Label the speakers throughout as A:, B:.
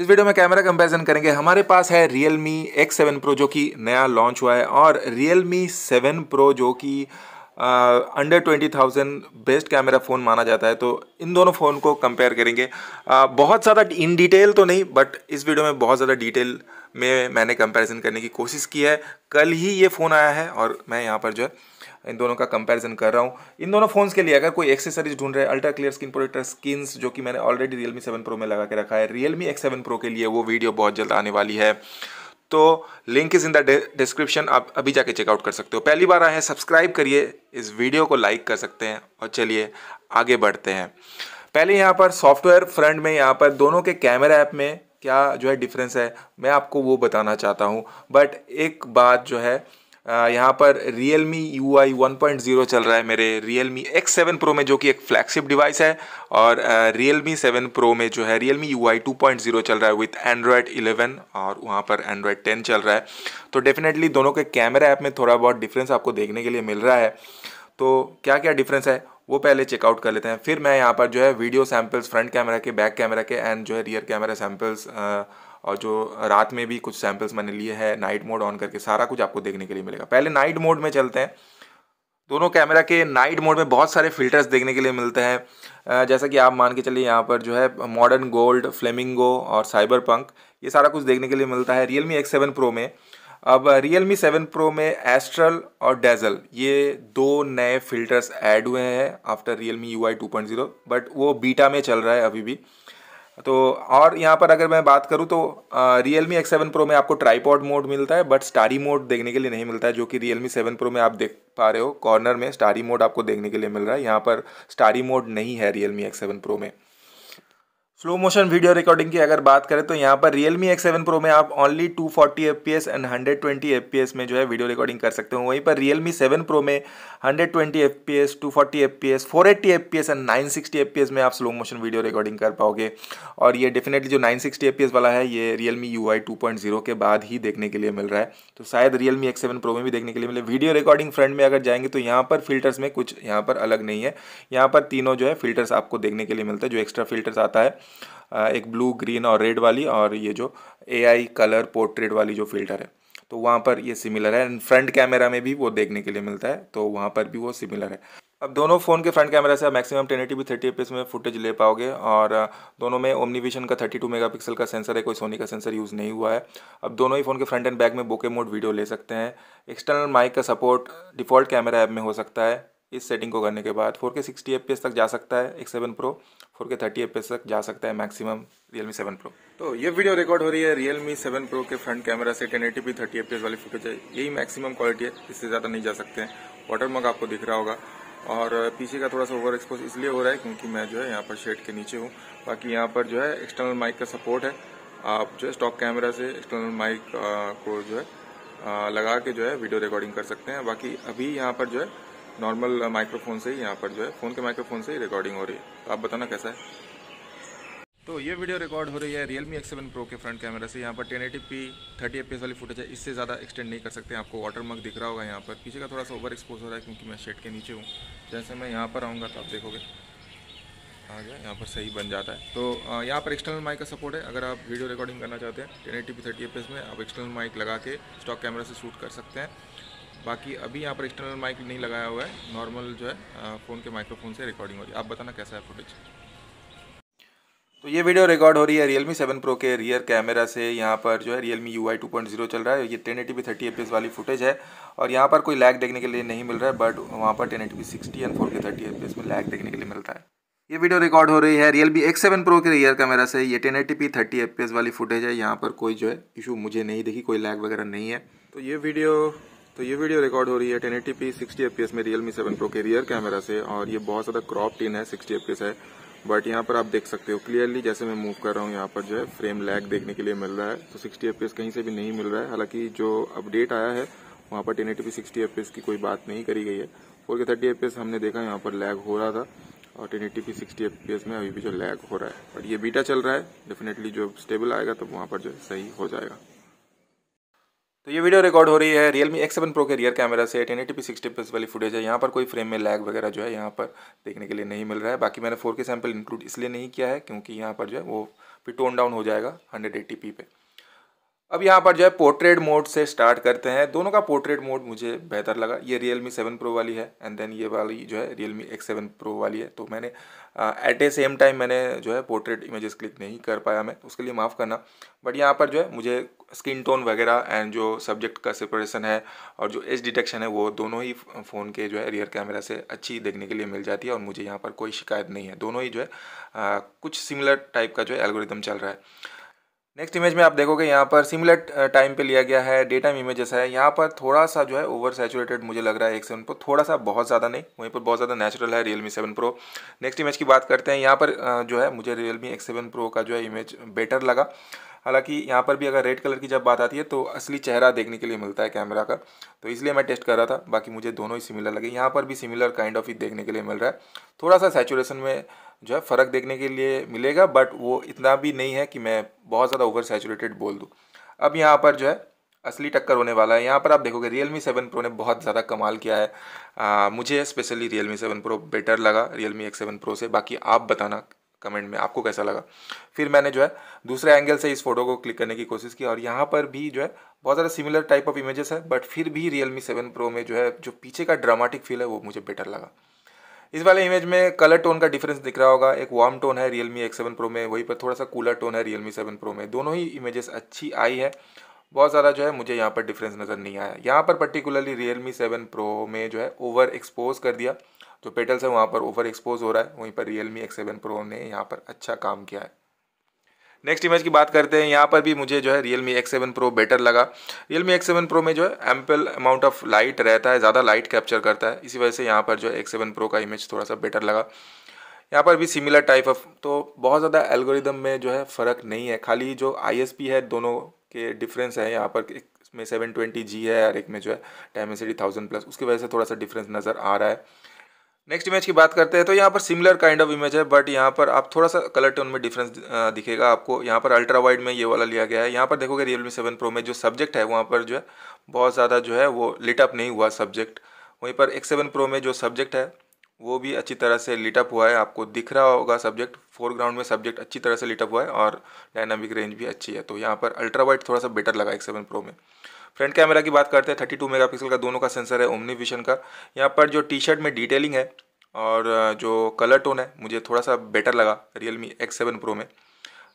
A: इस वीडियो में camera comparison करेंगे हमारे पास है Realme X7 Pro जो कि नया लॉन्च हुआ है और Realme 7 Pro जो कि under twenty thousand best camera phone माना जाता है तो इन दोनों फ़ोन को कंपेयर करेंगे uh, बहुत ज़्यादा इन डिटेल तो नहीं बट इस वीडियो में बहुत ज़्यादा डिटेल में मैंने कंपैरिजन करने की कोशिश की है कल ही ये फ़ोन आया है और मैं यहाँ पर जो है इन दोनों का कंपैरिजन कर रहा हूँ इन दोनों फ़ोन्स के लिए अगर कोई एक्सेसरीज ढूंढ रहे हैं ultra clear skin protector skins जो कि मैंने ऑलरेडी रियलमी सेवन प्रो में लगा के रखा है रियलमी एक्स सेवन प्रो के लिए वो वीडियो बहुत जल्द आने वाली है तो link is in the description आप अभी जाके चेकआउट कर सकते हो पहली बार आए हैं सब्सक्राइब करिए इस वीडियो को लाइक कर सकते हैं और चलिए आगे बढ़ते हैं पहले यहाँ पर सॉफ्टवेयर फ्रंट में यहाँ पर दोनों के कैमरा ऐप में क्या जो है डिफरेंस है मैं आपको वो बताना चाहता हूँ बट एक बात जो है यहाँ पर Realme U I one point zero चल रहा है मेरे Realme X seven pro में जो कि एक फ्लैगशिप डिवाइस है और रियल मी सेवन प्रो में जो है Realme U I two point zero चल रहा है विथ एंड्रॉयड इलेवन और वहाँ पर एंड्रॉयड टेन चल रहा है तो डेफिनेटली दोनों के कैमरा ऐप में थोड़ा बहुत डिफरेंस आपको देखने के लिए मिल रहा है तो क्या क्या डिफरेंस है वो पहले चेकआउट कर लेते हैं फिर मैं यहाँ पर जो है वीडियो सैम्पल्स फ्रंट कैमरा के बैक कैमरा के एंड जो है रियर कैमरा सैम्पल्स और जो रात में भी कुछ सैम्पल्स मैंने लिए हैं नाइट मोड ऑन करके सारा कुछ आपको देखने के लिए मिलेगा पहले नाइट मोड में चलते हैं दोनों कैमरा के नाइट मोड में बहुत सारे फिल्टर्स देखने के लिए मिलते हैं जैसा कि आप मान के चलिए यहाँ पर जो है मॉडर्न गोल्ड फ्लेमिंगो और साइबर पंक ये सारा कुछ देखने के लिए मिलता है Realme X seven pro में अब रियल मी सेवन प्रो में एस्ट्रल और डेजल ये दो नए फिल्टर्स ऐड हुए हैं after Realme U I two point zero but वो बीटा में चल रहा है अभी भी तो और यहाँ पर अगर मैं बात करूँ तो Realme X seven pro में आपको ट्राईपॉड मोड मिलता है बट स्टारी मोड देखने के लिए नहीं मिलता है जो कि रियल मी सेवन प्रो में आप देख पा रहे हो कॉर्नर में स्टारी मोड आपको देखने के लिए मिल रहा है यहाँ पर स्टारी मोड नहीं है Realme X seven pro में स्लो मोशन वीडियो रिकॉर्डिंग की अगर बात करें तो यहाँ पर Realme X7 Pro में आप only 240 forty F P and 120 F में जो है वीडियो रिकॉर्डिंग कर सकते हो वहीं पर Realme 7 Pro में 120 twenty F P S two forty F P S four eighty F P S and nine sixty F P S में आप स्लो मोशन वीडियो रिकॉर्डिंग कर पाओगे और ये डेफिनेटली जो nine sixty F P S वाला है ये Realme U I two point zero के बाद ही देखने के लिए मिल रहा है तो शायद Realme X7 Pro में भी देखने के लिए मिले वीडियो रिकॉर्डिंग फ्रंट में अगर जाएंगे तो यहाँ पर फिल्टर्स में कुछ यहाँ पर अलग नहीं है यहाँ पर तीनों जो है फिल्टर्स आपको देखने के लिए मिलते हैं जो एक्स्ट्रा फिल्टर्स आता है एक ब्लू ग्रीन और रेड वाली और ये जो आई कलर पोर्ट्रेट वाली जो फ़िल्टर है तो वहाँ पर ये सिमिलर है एंड फ्रंट कैमरा में भी वो देखने के लिए मिलता है तो वहाँ पर भी वो सिमिलर है अब दोनों फ़ोन के फ्रंट कैमरा से आप maximum ten eighty thirty F में फुटेज ले पाओगे और दोनों में ओमनीविशन का 32 मेगापिक्सल का सेंसर है कोई सोनी का सेंसर यूज़ नहीं हुआ है अब दोनों ही फ़ोन के फ्रंट एंड बैक में बोके मोड वीडियो ले सकते हैं एक्सटर्नल माइक का सपोर्ट डिफ़ॉल्ट कैमरा ऐप में हो सकता है इस सेटिंग को करने के बाद फोर के सिक्सटी एफ तक जा सकता है एक seven pro four K thirty F तक जा सकता है मैक्सिमम रियलमी सेवन प्रो तो ये वीडियो रिकॉर्ड हो रही है रियलमी सेवन प्रो के फ्रंट कैमरा से ten eighty P thirty F वाली फुटेज है यही मैक्सिमम क्वालिटी है इससे ज़्यादा नहीं जा सकते हैं वाटर मग आपको दिख रहा होगा और पीछे का थोड़ा सा ओवर एक्सपोज इसलिए हो रहा है क्योंकि मैं जो है यहाँ पर शेड के नीचे हूँ बाकी यहाँ पर जो है एक्सटर्नल माइक का सपोर्ट है आप जो है स्टॉक कैमरा से एक्सटर्नल माइक को जो है लगा के जो है वीडियो रिकॉर्डिंग कर सकते हैं बाकी अभी यहाँ पर जो है नॉर्मल माइक्रोफोन uh, से ही यहाँ पर जो है फ़ोन के माइक्रोफोन से ही रिकॉर्डिंग हो रही है तो आप बताना कैसा है तो ये वीडियो रिकॉर्ड हो रही है Realme X seven pro के फ्रंट कैमरा से यहाँ पर ten eighty P thirty F वाली फुटेज है इससे ज़्यादा एक्सटेंड नहीं कर सकते आपको वाटर मग दिख रहा होगा यहाँ पर पीछे का थोड़ा सा ओवर एक्सपोज हो रहा है क्योंकि मैं शेड के नीचे हूँ जैसे मैं यहाँ पर आऊँगा तो आप देखोगे आ गया यहाँ पर सही बन जाता है तो यहाँ पर एक्सटर्नल माइक का सपोर्ट है अगर आप वीडियो रिकॉर्डिंग करना चाहते हैं टेन एटी पी थर्टी में आप एक्सटर्नल माइक लगा के स्टॉक कैमरा से शूट कर सकते हैं बाकी अभी यहाँ पर एक्सटर्नल माइक नहीं लगाया हुआ है नॉर्मल जो है फ़ोन के माइक्रोफोन से रिकॉर्डिंग हो रही है आप बताना कैसा है फुटेज तो ये वीडियो रिकॉर्ड हो रही है रियलमी सेवन प्रो के रियर कैमरा से यहाँ पर जो है Realme U I two point zero चल रहा है ये ten eighty P thirty F वाली फुटेज है और यहाँ पर कोई लैग देखने के लिए नहीं मिल रहा है बट वहाँ पर ten eighty P sixty and four K thirty F में लैग देखने के लिए मिलता है ये वीडियो रिकॉर्ड हो रही है रियलमी एक्स सेवन प्रो के रियर कैमरा से ये ten eighty P thirty F वाली फुटेज है यहाँ पर कोई जो है इशू मुझे नहीं देखी कोई लैग वगैरह नहीं है तो ये वीडियो तो ये वीडियो रिकॉर्ड हो रही है 1080p 60 fps में रियलमी 7 प्रो के रियर कैमरा से और ये बहुत ज़्यादा क्रॉप इन है 60 fps है बट यहाँ पर आप देख सकते हो क्लियरली जैसे मैं मूव कर रहा हूँ यहाँ पर जो है फ्रेम लैग देखने के लिए मिल रहा है तो 60 एफपीएस कहीं से भी नहीं मिल रहा है हालांकि जो अपडेट आया है वहाँ पर टेन 60 fps की कोई बात नहीं करी गई है फोर के थर्टी fps हमने देखा यहाँ पर लैग हो रहा था और 1080p 60 fps में अभी भी जो लैग हो रहा है बट ये बीटा चल रहा है डेफिनेटली जो स्टेबल आएगा तो वहाँ पर जो सही हो जाएगा तो ये वीडियो रिकॉर्ड हो रही है Realme X seven pro के रियर कैमरा से eighteen eighty P sixty plus वाली फुटेज है यहाँ पर कोई फ्रेम में लैग वगैरह जो है यहाँ पर देखने के लिए नहीं मिल रहा है बाकी मैंने फोर के सैम्पल इंक्लूड इसलिए नहीं किया है क्योंकि यहाँ पर जो है वो फिर टोन डाउन हो जाएगा हंड्रेड एट्टी पी पे अब यहाँ पर जो है पोर्ट्रेट मोड से स्टार्ट करते हैं दोनों का पोर्ट्रेट मोड मुझे बेहतर लगा ये रियल मी सेवन प्रो वाली है एंड देन ये वाली जो है Realme X seven pro वाली है तो मैंने एट ए सेम टाइम मैंने जो है पोर्ट्रेट इमेजेस क्लिक नहीं कर पाया मैं उसके लिए माफ़ करना बट यहाँ पर जो है मुझे स्किन टोन वगैरह एंड जो सब्जेक्ट का सेपरेशन है और जो एज डिटेक्शन है वो दोनों ही फ़ोन के जो है रियर कैमरा से अच्छी देखने के लिए मिल जाती है और मुझे यहाँ पर कोई शिकायत नहीं है दोनों ही जो है आ, कुछ सिमिलर टाइप का जो है एल्गोरिदम चल रहा है नेक्स्ट इमेज में आप देखोगे यहाँ पर सिमिलर टाइम uh, पे लिया गया है डेटा टाइम इमेजेस है यहाँ पर थोड़ा सा जो है ओवर सेचुरेटेड मुझे लग रहा है एक सेवन प्रो थोड़ा सा बहुत ज़्यादा नहीं वहीं पर बहुत ज़्यादा नेचुरल है Realme seven pro next image की बात करते हैं यहाँ पर uh, जो है मुझे Realme X seven pro का जो है इमेज बेटर लगा हालांकि यहाँ पर भी अगर रेड कलर की जब बात आती है तो असली चेहरा देखने के लिए मिलता है कैमरा का तो इसलिए मैं टेस्ट कर रहा था बाकी मुझे दोनों ही सिमिलर लगे यहाँ पर भी सिमिलर काइंड ऑफ ही देखने के लिए मिल रहा है थोड़ा सा सेचुरेशन में जो है फ़र्क देखने के लिए मिलेगा बट वो इतना भी नहीं है कि मैं बहुत ज़्यादा ओवर सेचुरेटेड बोल दूँ अब यहाँ पर जो है असली टक्कर होने वाला है यहाँ पर आप देखोगे रियल मी सेवन प्रो ने बहुत ज़्यादा कमाल किया है आ, मुझे specially Realme seven pro better लगा Realme X seven pro से बाकी आप बताना कमेंट में आपको कैसा लगा फिर मैंने जो है दूसरे एंगल से इस फोटो को क्लिक करने की कोशिश की और यहाँ पर भी जो है बहुत ज़्यादा सिमिलर टाइप ऑफ इमेजेस है बट फिर भी रियल मी सेवन प्रो में जो है जो पीछे का ड्रामेटिक फील है वो मुझे बेटर लगा इस वाले इमेज में कलर टोन का डिफरेंस दिख रहा होगा एक वार्म टोन है Realme X seven pro में वहीं पर थोड़ा सा कूलर टोन है रियल मी सेवन प्रो में दोनों ही इमेजेस अच्छी आई है बहुत ज़्यादा जो है मुझे यहाँ पर डिफरेंस नज़र नहीं आया यहाँ पर particularly Realme seven pro में जो है ओवर एक्सपोज कर दिया जो पेटल्स है वहाँ पर ओवर एक्सपोज हो रहा है वहीं पर Realme X seven Pro ने यहाँ पर अच्छा काम किया है नेक्स्ट इमेज की बात करते हैं यहाँ पर भी मुझे जो है Realme X seven pro better लगा Realme X seven pro में जो है एम्पल अमाउंट ऑफ लाइट रहता है ज़्यादा लाइट कैप्चर करता है इसी वजह से यहाँ पर जो है एक्स सेवन प्रो का इमेज थोड़ा सा बेटर लगा यहाँ पर भी सिमिलर टाइप ऑफ तो बहुत ज़्यादा एल्गोरिदम में जो है फ़र्क नहीं है खाली जो आई है दोनों के डिफरेंस है यहाँ पर इसमें सेवन ट्वेंटी जी है और एक में जो है डायमेंसिटी थाउजेंड प्लस उसकी वजह से थोड़ा सा डिफरेंस नज़र आ रहा है नेक्स्ट इमेज की बात करते हैं तो यहाँ पर सिमिलर काइंड ऑफ इमेज है बट यहाँ पर आप थोड़ा सा कलर टोन में डिफरेंस दिखेगा आपको यहाँ पर अल्ट्रा वाइड में ये वाला लिया गया है यहाँ पर देखोगे रियलमी सेवन प्रो में जो सब्जेक्ट है वहाँ पर जो है बहुत ज़्यादा जो है वो लिटअप नहीं हुआ सब्जेक्ट वहीं पर एक्स सेवन प्रो में जो सब्जेक्ट है वो भी अच्छी तरह से लिटअप हुआ है आपको दिख रहा होगा सब्जेक्ट फोरग्राउंड में सब्जेक्ट अच्छी तरह से लिटअप हुआ है और डायनामिक रेंज भी अच्छी है तो यहाँ पर अल्ट्रा वाइड थोड़ा सा बेटर लगा एक्स सेवन प्रो में फ्रंट कैमरा की बात करते हैं थर्टी टू मेगापिक्सल का दोनों का सेंसर है ओमनी विशन का यहाँ पर जो टी शर्ट में डिटेलिंग है और जो कलर टोन है मुझे थोड़ा सा बेटर लगा Realme X seven pro में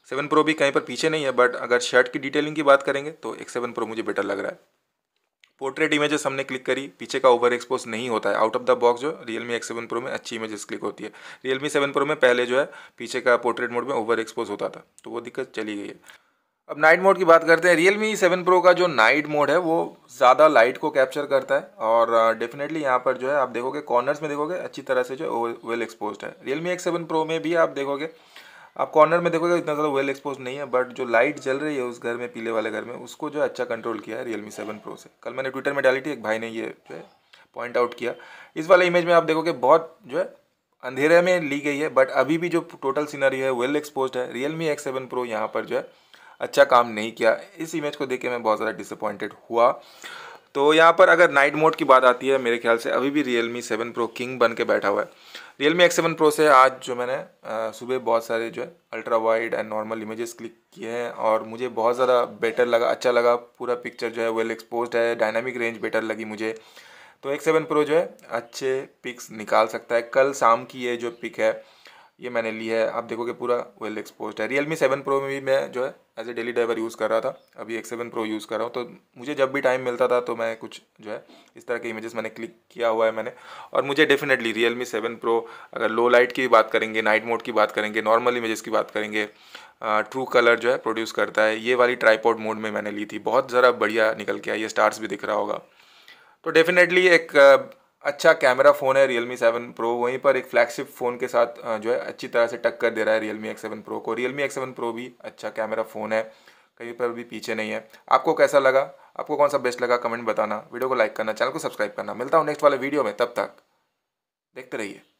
A: सेवन प्रो भी कहीं पर पीछे नहीं है बट अगर शर्ट की डिटेलिंग की बात करेंगे तो एक्स सेवन प्रो मुझे बेटर लग रहा है पोर्ट्रेट इमेजेस हमने क्लिक करी पीछे का ओवर एक्सपोज नहीं होता है आउट ऑफ द बॉक्स जो Realme X seven pro में अच्छी इमेजेस क्लिक होती है रियल मी सेवन प्रो में पहले जो है पीछे का पोर्ट्रेट मोड में ओवर एक्सपोज होता था तो वो दिक्कत चली गई है अब नाइट मोड की बात करते हैं रियल मी सेवन प्रो का जो नाइट मोड है वो ज़्यादा लाइट को कैप्चर करता है और डेफिनेटली uh, यहाँ पर जो है आप देखोगे कॉर्नर्स में देखोगे अच्छी तरह से जो है वेल एक्सपोज है Realme X seven pro में भी आप देखोगे आप कॉर्नर में देखोगे इतना ज़्यादा वेल एक्सपोज नहीं है बट जो लाइट जल रही है उस घर में पीले वाले घर में उसको जो अच्छा कंट्रोल किया है रियल मी सेवन प्रो से कल मैंने ट्विटर में डाली थी एक भाई ने ये जो है पॉइंट आउट किया इस वाले इमेज में आप देखोगे बहुत जो है अंधेरे में ली गई है बट अभी भी जो टोटल सीनरी है वेल एक्सपोज है Realme X seven Pro यहाँ पर जो है अच्छा काम नहीं किया इस इमेज को देख के मैं बहुत ज़्यादा डिसअपॉइंटेड हुआ तो यहाँ पर अगर नाइट मोड की बात आती है मेरे ख्याल से अभी भी Realme seven Pro king बन के बैठा हुआ है Realme X seven pro से आज जो मैंने सुबह बहुत सारे जो है ultra wide and normal images click किए हैं और मुझे बहुत ज़्यादा बेटर लगा अच्छा लगा पूरा पिक्चर जो है वेल एक्सपोज है डायनामिक रेंज बेटर लगी मुझे तो एक्स सेवन प्रो जो है अच्छे पिक्स निकाल सकता है कल शाम की ये जो पिक है ये मैंने ली है आप देखोगे पूरा वेल एक्सपोज है रियल मी सेवन प्रो में भी मैं जो है as a daily driver use कर रहा था अभी एक सेवन प्रो यूज़ कर रहा हूँ तो मुझे जब भी टाइम मिलता था तो मैं कुछ जो है इस तरह के इमेजेस मैंने क्लिक किया हुआ है मैंने और मुझे definitely Realme seven Pro अगर लो लाइट की बात करेंगे नाइट मोड की बात करेंगे नॉर्मल इमेजेस की बात करेंगे ट्रू कलर जो है प्रोड्यूस करता है ये वाली ट्राईपोड मोड में मैंने ली थी बहुत ज़रा बढ़िया निकल के आई ये स्टार्स भी दिख रहा होगा तो डेफिनेटली एक अच्छा कैमरा फ़ोन है रियल मी सेवन प्रो वहीं पर एक फ्लैगशिप फ़ोन के साथ जो है अच्छी तरह से टक्कर दे रहा है Realme X seven Pro को Realme X seven Pro भी अच्छा कैमरा फ़ोन है कहीं पर भी पीछे नहीं है आपको कैसा लगा आपको कौन सा बेस्ट लगा कमेंट बताना वीडियो को लाइक करना चैनल को सब्सक्राइब करना मिलता हूँ नेक्स्ट वाले वीडियो में तब तक देखते रहिए